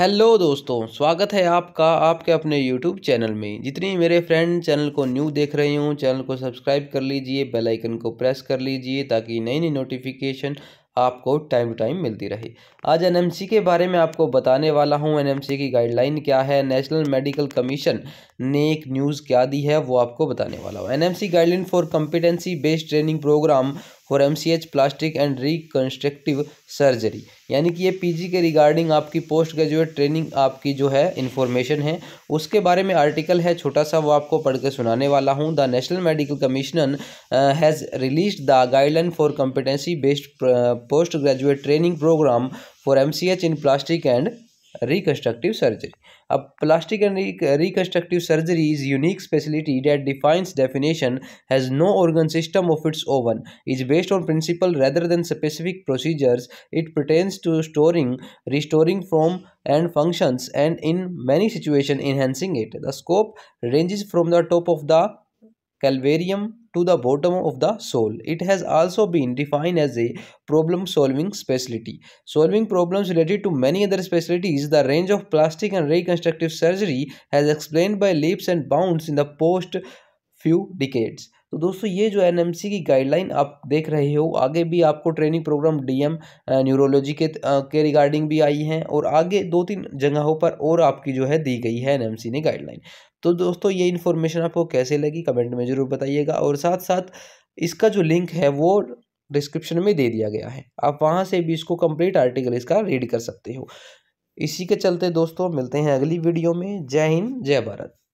Hello दोस्तों स्वागत है आपका आपके अपने यूट्यूब चैनल में जितनी मेरे फ्रेंड चैनल को न्यू देख रहे हों चैनल को सब्सक्राइब कर लीजिए बेल आइकन को प्रेस कर लीजिए ताकि नई नई नोटिफिकेशन आपको टाइम टू टाइम मिलती रहे आज एनएमसी के बारे में आपको बताने वाला हूं एनएमसी की गाइडलाइन क्या है नेशनल मेडिकल कमीशन ने एक न्यूज़ क्या दी है वो आपको बताने वाला हूं NMC guideline for competency based training program for M C H plastic and reconstructive surgery यानी कि ये पी जी के रिगार्डिंग आपकी पोस्ट ग्रेजुएट ट्रेनिंग आपकी जो है इन्फॉर्मेशन है उसके बारे में आर्टिकल है छोटा सा वो आपको पढ़ के सुनाने वाला हूँ the national medical commissioner has release the guideline for competency based post graduate training program for M C H in plastic and reconstructive surgery. A plastic and reconstructive surgery is unique specialty that defines definition has no organ system of its own, is based on principle rather than specific procedures. It pertains to storing, restoring from and functions and in many situations enhancing it. The scope ranges from the top of the calvarium to the bottom of the soul. It has also been defined as a problem solving specialty. Solving problems related to many other specialties, the range of plastic and reconstructive surgery has explained by leaps and bounds in the post few decades. तो दोस्तों ये जो N की guideline आप देख रहे हो आगे भी आपको ट्रेनिंग प्रोग्राम डीएम न्यूरोलॉजी के के रिगार्डिंग भी आई हैं और आगे दो तीन जगहों पर और आपकी जो है दी गई है एन ने गाइडलाइन तो दोस्तों ये इन्फॉर्मेशन आपको कैसे लगी कमेंट में ज़रूर बताइएगा और साथ साथ इसका जो लिंक है वो डिस्क्रिप्शन में दे दिया गया है आप वहाँ से भी इसको कंप्लीट आर्टिकल इसका रीड कर सकते हो इसी के चलते दोस्तों मिलते हैं अगली वीडियो में जय हिंद जय भारत